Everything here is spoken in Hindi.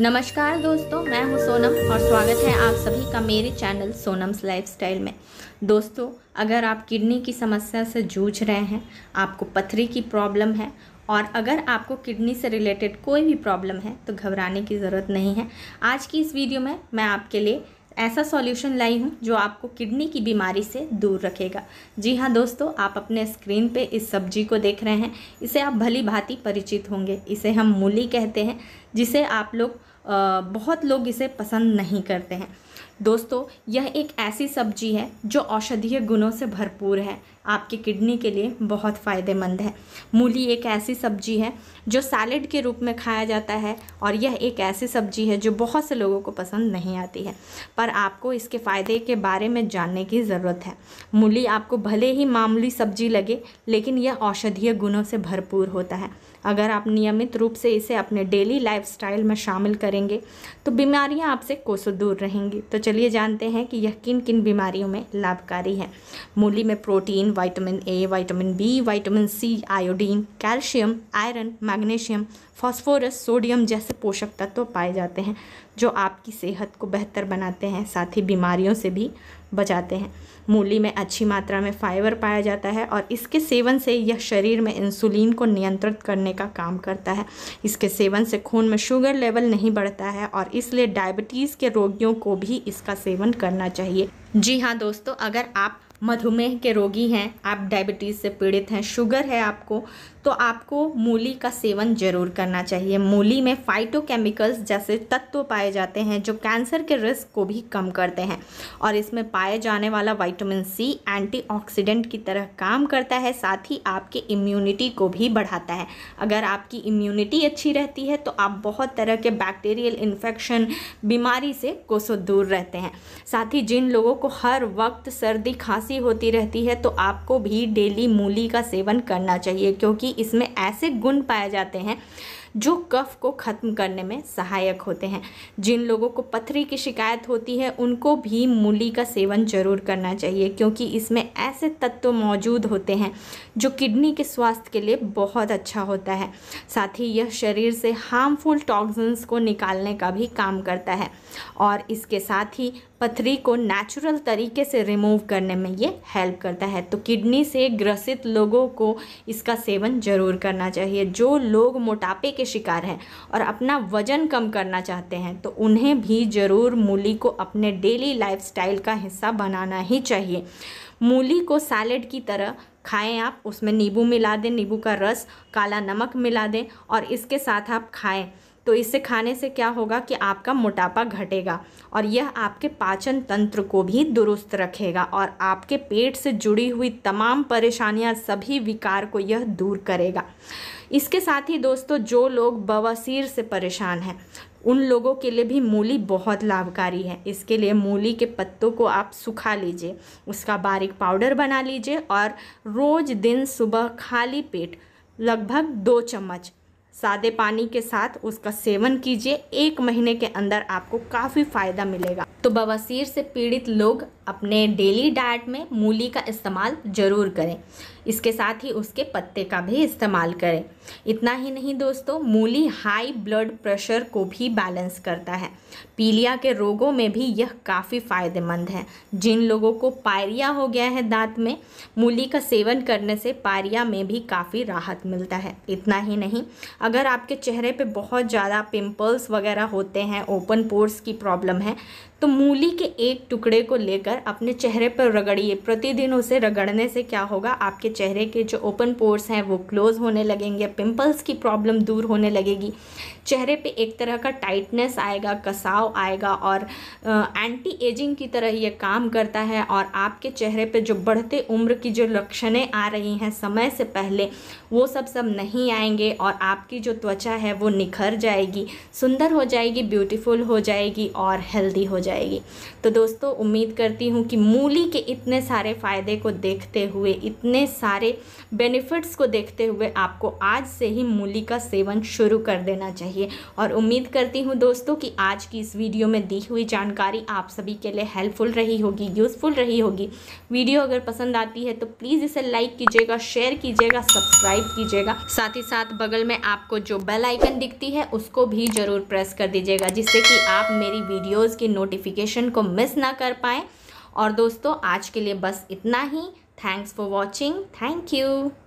नमस्कार दोस्तों मैं हूं सोनम और स्वागत है आप सभी का मेरे चैनल सोनम्स लाइफस्टाइल में दोस्तों अगर आप किडनी की समस्या से जूझ रहे हैं आपको पथरी की प्रॉब्लम है और अगर आपको किडनी से रिलेटेड कोई भी प्रॉब्लम है तो घबराने की ज़रूरत नहीं है आज की इस वीडियो में मैं आपके लिए ऐसा सॉल्यूशन लाई हूँ जो आपको किडनी की बीमारी से दूर रखेगा जी हाँ दोस्तों आप अपने स्क्रीन पे इस सब्जी को देख रहे हैं इसे आप भली भांति परिचित होंगे इसे हम मूली कहते हैं जिसे आप लोग बहुत लोग इसे पसंद नहीं करते हैं दोस्तों यह एक ऐसी सब्जी है जो औषधीय गुणों से भरपूर है आपकी किडनी के लिए बहुत फ़ायदेमंद है मूली एक ऐसी सब्जी है जो सैलेड के रूप में खाया जाता है और यह एक ऐसी सब्जी है जो बहुत से लोगों को पसंद नहीं आती है पर आपको इसके फ़ायदे के बारे में जानने की ज़रूरत है मूली आपको भले ही मामूली सब्जी लगे लेकिन यह औषधीय गुणों से भरपूर होता है अगर आप नियमित रूप से इसे अपने डेली लाइफस्टाइल में शामिल करेंगे तो बीमारियां आपसे कोसों दूर रहेंगी तो चलिए जानते हैं कि यह किन किन बीमारियों में लाभकारी है मूली में protein vitamin A vitamin B vitamin C iodine calcium iron magnesium phosphorus sodium जैसे पोषक तत्व पाए जाते हैं जो आपकी सेहत को बेहतर बनाते हैं साथ ही बीमारियों से भी बचाते हैं मूली में अच्छी मात्रा में फाइबर पाया जाता है और इसके सेवन से यह शरीर में इंसुलिन को नियंत्रित करने का काम करता है इसके सेवन से खून में शुगर लेवल नहीं बढ़ता है और इसलिए डायबिटीज़ के रोगियों को भी इसका सेवन करना चाहिए जी हाँ दोस्तों अगर आप मधुमेह के रोगी हैं आप डायबिटीज़ से पीड़ित हैं शुगर है आपको तो आपको मूली का सेवन ज़रूर करना चाहिए मूली में फाइटोकेमिकल्स जैसे तत्व पाए जाते हैं जो कैंसर के रिस्क को भी कम करते हैं और इसमें पाए जाने वाला वाइटामिन सी एंटीऑक्सीडेंट की तरह काम करता है साथ ही आपके इम्यूनिटी को भी बढ़ाता है अगर आपकी इम्यूनिटी अच्छी रहती है तो आप बहुत तरह के बैक्टीरियल इन्फेक्शन बीमारी से कोसों दूर रहते हैं साथ ही जिन लोगों को हर वक्त सर्दी खांसी होती रहती है तो आपको भी डेली मूली का सेवन करना चाहिए क्योंकि इसमें ऐसे गुण पाए जाते हैं जो कफ को ख़त्म करने में सहायक होते हैं जिन लोगों को पथरी की शिकायत होती है उनको भी मूली का सेवन जरूर करना चाहिए क्योंकि इसमें ऐसे तत्व मौजूद होते हैं जो किडनी के स्वास्थ्य के लिए बहुत अच्छा होता है साथ ही यह शरीर से हार्मफुल टॉक्सिन्स को निकालने का भी काम करता है और इसके साथ ही पथरी को नेचुरल तरीके से रिमूव करने में ये हेल्प करता है तो किडनी से ग्रसित लोगों को इसका सेवन ज़रूर करना चाहिए जो लोग मोटापे के शिकार हैं और अपना वज़न कम करना चाहते हैं तो उन्हें भी ज़रूर मूली को अपने डेली लाइफ का हिस्सा बनाना ही चाहिए मूली को सैलेड की तरह खाएं आप उसमें नींबू मिला दें नींबू का रस काला नमक मिला दें और इसके साथ आप खाएं तो इससे खाने से क्या होगा कि आपका मोटापा घटेगा और यह आपके पाचन तंत्र को भी दुरुस्त रखेगा और आपके पेट से जुड़ी हुई तमाम परेशानियां सभी विकार को यह दूर करेगा इसके साथ ही दोस्तों जो लोग बवासीर से परेशान हैं उन लोगों के लिए भी मूली बहुत लाभकारी है इसके लिए मूली के पत्तों को आप सुखा लीजिए उसका बारीक पाउडर बना लीजिए और रोज़ दिन सुबह खाली पेट लगभग दो चम्मच सादे पानी के साथ उसका सेवन कीजिए एक महीने के अंदर आपको काफ़ी फ़ायदा मिलेगा तो बवासीर से पीड़ित लोग अपने डेली डाइट में मूली का इस्तेमाल ज़रूर करें इसके साथ ही उसके पत्ते का भी इस्तेमाल करें इतना ही नहीं दोस्तों मूली हाई ब्लड प्रेशर को भी बैलेंस करता है पीलिया के रोगों में भी यह काफ़ी फायदेमंद है जिन लोगों को पायरिया हो गया है दांत में मूली का सेवन करने से पायरिया में भी काफ़ी राहत मिलता है इतना ही नहीं अगर आपके चेहरे पे बहुत ज़्यादा पिंपल्स वगैरह होते हैं ओपन पोर्स की प्रॉब्लम है तो मूली के एक टुकड़े को लेकर अपने चेहरे पर रगड़िए प्रतिदिन उसे रगड़ने से क्या होगा आपके चेहरे के जो ओपन पोर्स हैं वो क्लोज़ होने लगेंगे पिंपल्स की प्रॉब्लम दूर होने लगेगी चेहरे पे एक तरह का टाइटनेस आएगा कसाव आएगा और एंटी एजिंग की तरह ये काम करता है और आपके चेहरे पे जो बढ़ते उम्र की जो लक्षणें आ रही हैं समय से पहले वो सब सब नहीं आएंगे और आपकी जो त्वचा है वो निखर जाएगी सुंदर हो जाएगी ब्यूटीफुल हो जाएगी और हेल्दी हो जाएगी तो दोस्तों उम्मीद करती हूँ कि मूली के इतने सारे फ़ायदे को देखते हुए इतने सारे बेनिफिट्स को देखते हुए आपको आज आज से ही मूली का सेवन शुरू कर देना चाहिए और उम्मीद करती हूँ दोस्तों कि आज की इस वीडियो में दी हुई जानकारी आप सभी के लिए हेल्पफुल रही होगी यूज़फुल रही होगी वीडियो अगर पसंद आती है तो प्लीज़ इसे लाइक कीजिएगा शेयर कीजिएगा सब्सक्राइब कीजिएगा साथ ही साथ बगल में आपको जो बेल आइकन दिखती है उसको भी ज़रूर प्रेस कर दीजिएगा जिससे कि आप मेरी वीडियोज़ की नोटिफिकेशन को मिस ना कर पाएँ और दोस्तों आज के लिए बस इतना ही thanks for watching thank you